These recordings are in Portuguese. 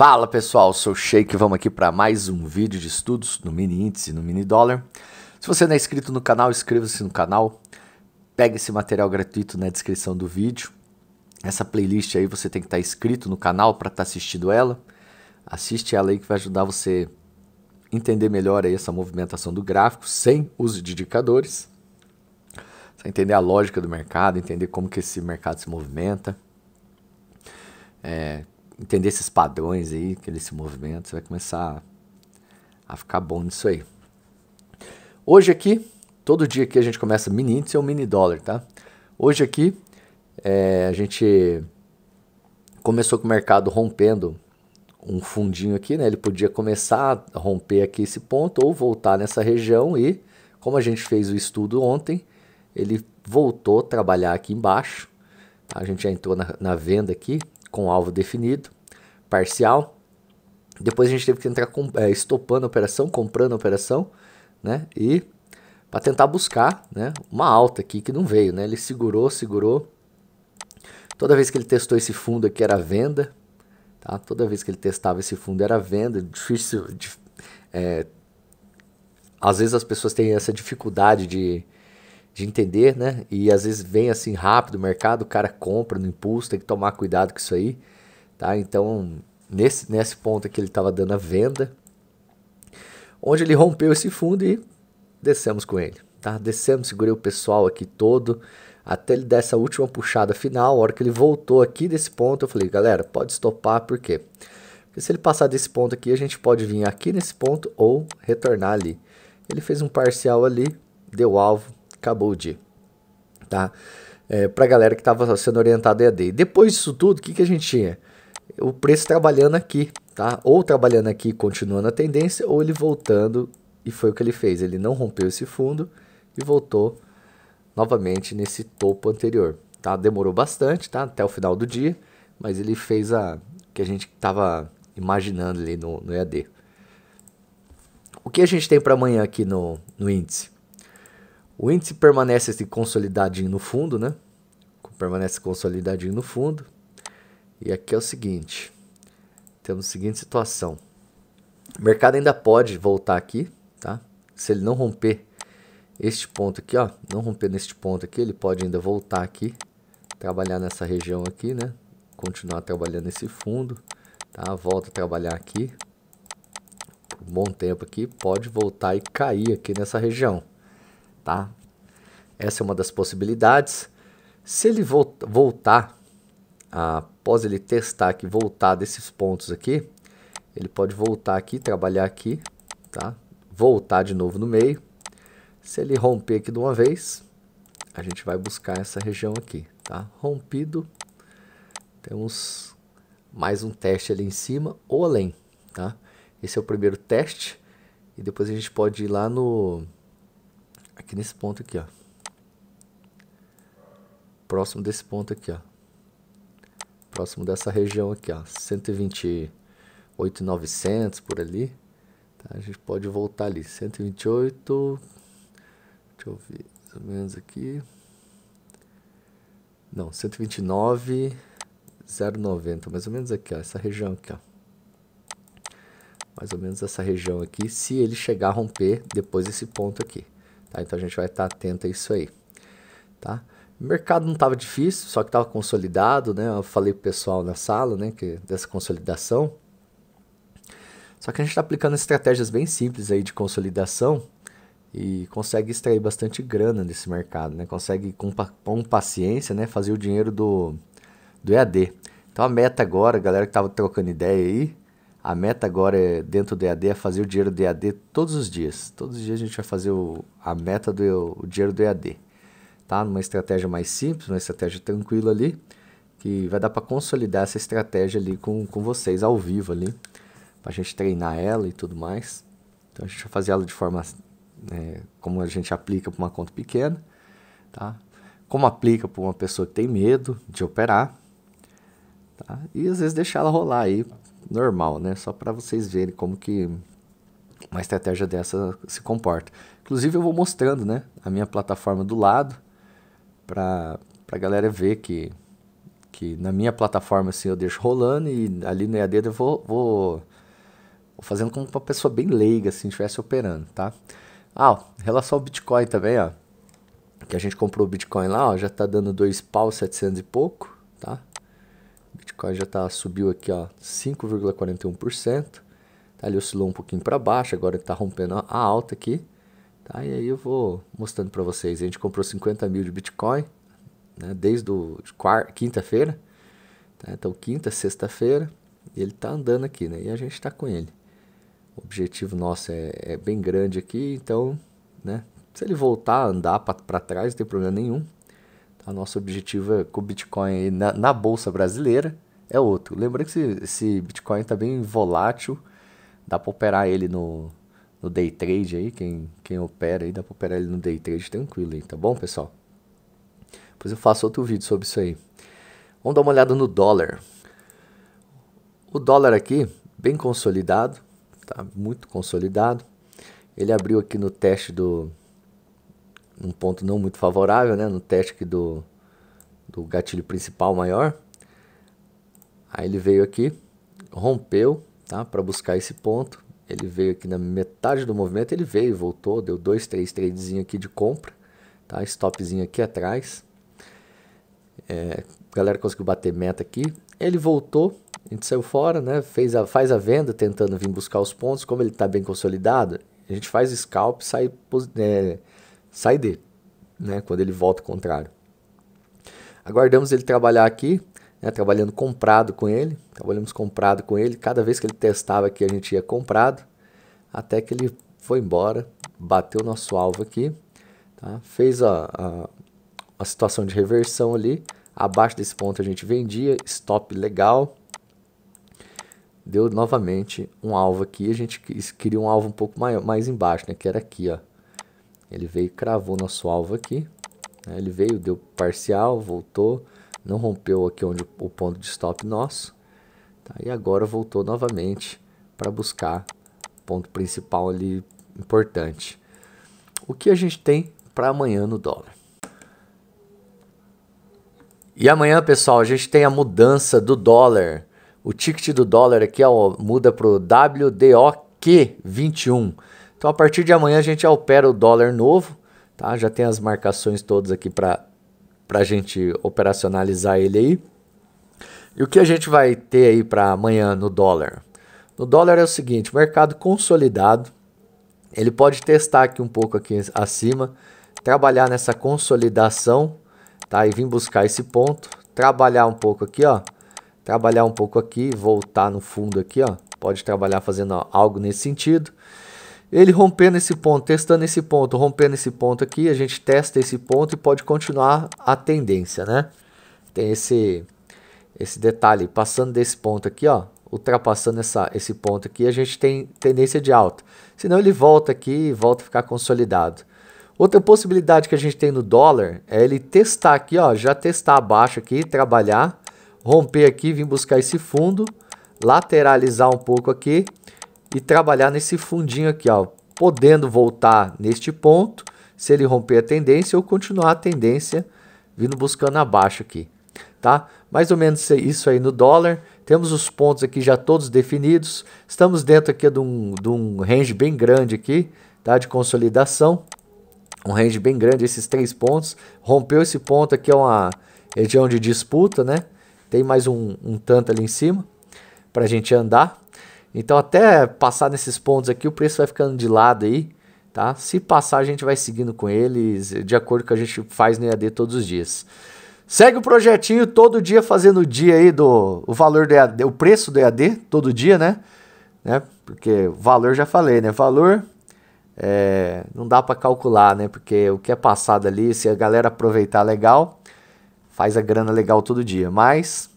Fala pessoal, sou o Sheik, vamos aqui para mais um vídeo de estudos no mini índice, no mini dólar. Se você não é inscrito no canal, inscreva-se no canal. Pegue esse material gratuito na descrição do vídeo. Essa playlist aí você tem que estar tá inscrito no canal para estar tá assistindo ela. Assiste ela aí que vai ajudar você entender melhor aí essa movimentação do gráfico sem uso de indicadores. Você entender a lógica do mercado, entender como que esse mercado se movimenta. É, entender esses padrões aí, esse movimento, você vai começar a, ficar bom nisso aí. Hoje aqui, todo dia aqui a gente começa mini índice ou mini dólar, tá? Hoje aqui é, a gente começou com o mercado rompendo um fundinho aqui, né? Ele podia começar a romper aqui esse ponto ou voltar nessa região e, como a gente fez o estudo ontem, ele voltou a trabalhar aqui embaixo. A gente já entrou na, na venda aqui, com alvo definido, parcial. Depois a gente teve que entrar com, é, estopando a operação, comprando a operação, né? E para tentar buscar, né, uma alta aqui que não veio, né? Ele segurou, segurou. Toda vez que ele testou esse fundo aqui era venda, tá? Toda vez que ele testava esse fundo era venda, é difícil é, às vezes as pessoas têm essa dificuldade de de entender, né? E às vezes vem assim rápido o mercado, o cara compra no impulso, tem que tomar cuidado com isso aí, tá? Então, nesse, nesse ponto que ele estava dando a venda, onde ele rompeu esse fundo e descemos com ele, tá? Descemos, segurei o pessoal aqui todo, até ele dar essa última puxada final, a hora que ele voltou aqui desse ponto, eu falei, galera, pode estopar, por quê? Porque se ele passar desse ponto aqui, a gente pode vir aqui nesse ponto ou retornar ali. Ele fez um parcial ali, deu alvo, acabou o dia, tá? É, para a galera que estava sendo orientada EAD. Depois disso tudo, o que, que a gente tinha? O preço trabalhando aqui, tá? Ou trabalhando aqui, continuando a tendência, ou ele voltando, e foi o que ele fez. Ele não rompeu esse fundo e voltou novamente nesse topo anterior, tá? Demorou bastante, tá? Até o final do dia, mas ele fez a que a gente estava imaginando ali no, no EAD. O que a gente tem para amanhã aqui no, no índice? O índice permanece assim, consolidadinho no fundo, né? Permanece consolidadinho no fundo. E aqui é o seguinte: temos a seguinte situação. O mercado ainda pode voltar aqui, tá? Se ele não romper este ponto aqui, ó, não romper neste ponto aqui, ele pode ainda voltar aqui, trabalhar nessa região aqui, né? Continuar trabalhando nesse fundo, tá? Volta a trabalhar aqui, um bom tempo aqui, pode voltar e cair aqui nessa região tá? Essa é uma das possibilidades. Se ele voltar, após ele testar aqui, voltar desses pontos aqui, ele pode voltar aqui, trabalhar aqui, tá? Voltar de novo no meio. Se ele romper aqui de uma vez, a gente vai buscar essa região aqui, tá? Rompido, temos mais um teste ali em cima ou além, tá? Esse é o primeiro teste e depois a gente pode ir lá no aqui nesse ponto aqui, ó. Próximo desse ponto aqui, ó. Próximo dessa região aqui, ó. 128,900 por ali. Tá? A gente pode voltar ali. 128. Deixa eu ver mais ou menos aqui. Não, 129. mais ou menos aqui, ó, essa região aqui, ó. Mais ou menos essa região aqui, se ele chegar a romper depois desse ponto aqui. Tá? Então a gente vai estar tá atento a isso aí. Tá? O mercado não estava difícil, só que estava consolidado, né? Eu falei pro pessoal na sala, né, que dessa consolidação. Só que a gente está aplicando estratégias bem simples aí de consolidação e consegue extrair bastante grana desse mercado, né? Consegue com, com paciência, né, fazer o dinheiro do do EAD. Então a meta agora, galera que estava trocando ideia aí, a meta agora é, dentro do EAD é fazer o dinheiro do EAD todos os dias. Todos os dias a gente vai fazer o, a meta do o dinheiro do EAD. Tá? Numa estratégia mais simples, uma estratégia tranquila ali, que vai dar para consolidar essa estratégia ali com, com vocês ao vivo ali, para a gente treinar ela e tudo mais. Então a gente vai fazer ela de forma é, como a gente aplica para uma conta pequena, tá? como aplica para uma pessoa que tem medo de operar, tá? e às vezes deixar ela rolar aí normal, né? Só para vocês verem como que uma estratégia dessa se comporta. Inclusive eu vou mostrando, né, a minha plataforma do lado para a galera ver que que na minha plataforma assim eu deixo rolando e ali no EAD eu vou, vou, vou fazendo como uma pessoa bem leiga assim estivesse operando, tá? Ah, ó, em relação ao Bitcoin também, ó, que a gente comprou o Bitcoin lá, ó, já tá dando dois pau 700 e pouco, tá? Bitcoin já tá, subiu aqui 5,41%. Tá, ele oscilou um pouquinho para baixo, agora está rompendo a alta aqui. Tá, e aí eu vou mostrando para vocês. A gente comprou 50 mil de Bitcoin né, desde quinta-feira. Tá, então, quinta, sexta-feira, ele está andando aqui né, e a gente está com ele. O objetivo nosso é, é bem grande aqui, então né, se ele voltar a andar para trás, não tem problema nenhum. Tá? Nosso objetivo é com o Bitcoin na, na Bolsa Brasileira é outro. Lembrando que esse, esse Bitcoin está bem volátil, dá para operar ele no, no day trade aí, quem, quem opera aí, dá para operar ele no day trade tranquilo aí, tá bom, pessoal? Depois eu faço outro vídeo sobre isso aí. Vamos dar uma olhada no dólar. O dólar aqui, bem consolidado, tá muito consolidado. Ele abriu aqui no teste do um ponto não muito favorável, né, no teste aqui do do gatilho principal maior. Aí ele veio aqui, rompeu, tá? Para buscar esse ponto. Ele veio aqui na metade do movimento, ele veio, voltou, deu dois, três tradezinho aqui de compra, tá? Stopzinho aqui atrás. É, a galera conseguiu bater meta aqui. Ele voltou, a gente saiu fora, né? Fez a, faz a venda tentando vir buscar os pontos. Como ele está bem consolidado, a gente faz scalp, sai, é, sai dele, né? Quando ele volta o contrário. Aguardamos ele trabalhar aqui, né, trabalhando comprado com ele, trabalhamos comprado com ele, cada vez que ele testava aqui a gente ia comprado, até que ele foi embora, bateu nosso alvo aqui, tá? fez a, a, a situação de reversão ali, abaixo desse ponto a gente vendia, stop legal, deu novamente um alvo aqui, a gente queria um alvo um pouco maior, mais embaixo, né, que era aqui, ó. ele veio e cravou nosso alvo aqui, né, ele veio, deu parcial, voltou, não rompeu aqui onde o ponto de stop nosso, tá? e agora voltou novamente para buscar ponto principal ali importante. O que a gente tem para amanhã no dólar? E amanhã, pessoal, a gente tem a mudança do dólar. O ticket do dólar aqui ó, muda para o WDOQ21. Então, a partir de amanhã, a gente opera o dólar novo. Tá? Já tem as marcações todas aqui para para a gente operacionalizar ele aí. E o que a gente vai ter aí para amanhã no dólar? No dólar é o seguinte, mercado consolidado, ele pode testar aqui um pouco aqui acima, trabalhar nessa consolidação, tá? E vir buscar esse ponto, trabalhar um pouco aqui, ó, trabalhar um pouco aqui, voltar no fundo aqui, ó. Pode trabalhar fazendo algo nesse sentido. Ele rompendo esse ponto, testando esse ponto, rompendo esse ponto aqui, a gente testa esse ponto e pode continuar a tendência, né? Tem esse, esse detalhe, passando desse ponto aqui, ó, ultrapassando essa, esse ponto aqui, a gente tem tendência de alta. Senão ele volta aqui e volta a ficar consolidado. Outra possibilidade que a gente tem no dólar é ele testar aqui, ó, já testar abaixo aqui, trabalhar, romper aqui, vir buscar esse fundo, lateralizar um pouco aqui e trabalhar nesse fundinho aqui, ó, podendo voltar neste ponto, se ele romper a tendência ou continuar a tendência vindo buscando abaixo aqui, tá? Mais ou menos isso aí no dólar. Temos os pontos aqui já todos definidos. Estamos dentro aqui de um, de um range bem grande aqui, tá? De consolidação. Um range bem grande, esses três pontos. Rompeu esse ponto aqui, é uma região de disputa, né? Tem mais um, um tanto ali em cima para a gente andar. Então até passar nesses pontos aqui, o preço vai ficando de lado aí, tá? Se passar, a gente vai seguindo com eles, de acordo com que a gente faz no EAD todos os dias. Segue o projetinho todo dia fazendo o dia aí do o valor do EAD, o preço do EAD todo dia, né? né? Porque valor já falei, né? Valor é, não dá para calcular, né? Porque o que é passado ali, se a galera aproveitar legal, faz a grana legal todo dia. Mas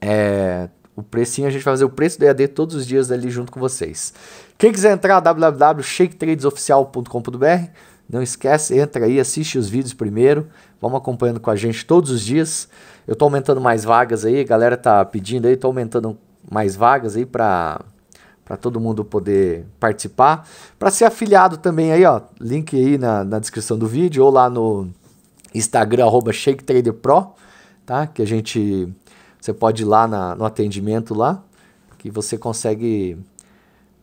é, o precinho, a gente vai fazer o preço do EAD todos os dias ali junto com vocês. Quem quiser entrar, www.shaketradesoficial.com.br. Não esquece, entra aí, assiste os vídeos primeiro. Vamos acompanhando com a gente todos os dias. Eu tô aumentando mais vagas aí, a galera tá pedindo aí, tô aumentando mais vagas aí para para todo mundo poder participar. Para ser afiliado também aí, ó, link aí na, na descrição do vídeo ou lá no Instagram arroba ShakeTraderPro, tá? Que a gente você pode ir lá na, no atendimento lá, que você consegue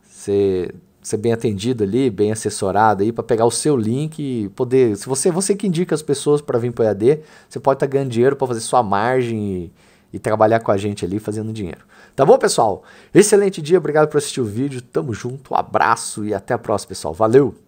ser, ser bem atendido ali, bem assessorado aí, para pegar o seu link e poder. Se você, você que indica as pessoas para vir para o EAD, você pode estar tá ganhando dinheiro para fazer sua margem e, e trabalhar com a gente ali fazendo dinheiro. Tá bom, pessoal? Excelente dia, obrigado por assistir o vídeo. Tamo junto, um abraço e até a próxima, pessoal. Valeu!